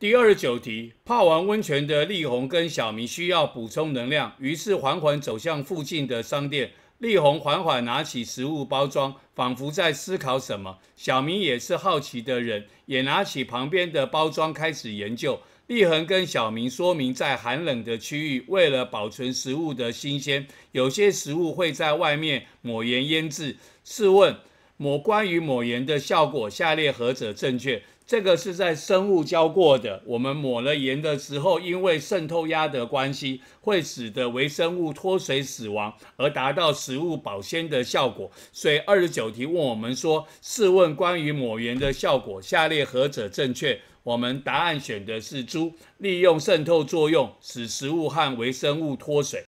第二十九题，泡完温泉的丽红跟小明需要补充能量，于是缓缓走向附近的商店。丽红缓缓拿起食物包装，仿佛在思考什么。小明也是好奇的人，也拿起旁边的包装开始研究。丽红跟小明说明，在寒冷的区域，为了保存食物的新鲜，有些食物会在外面抹盐腌制。试问？抹关于抹盐的效果，下列何者正确？这个是在生物教过的。我们抹了盐的时候，因为渗透压的关系，会使得微生物脱水死亡，而达到食物保鲜的效果。所以二十九题问我们说，试问关于抹盐的效果，下列何者正确？我们答案选的是猪利用渗透作用使食物和微生物脱水。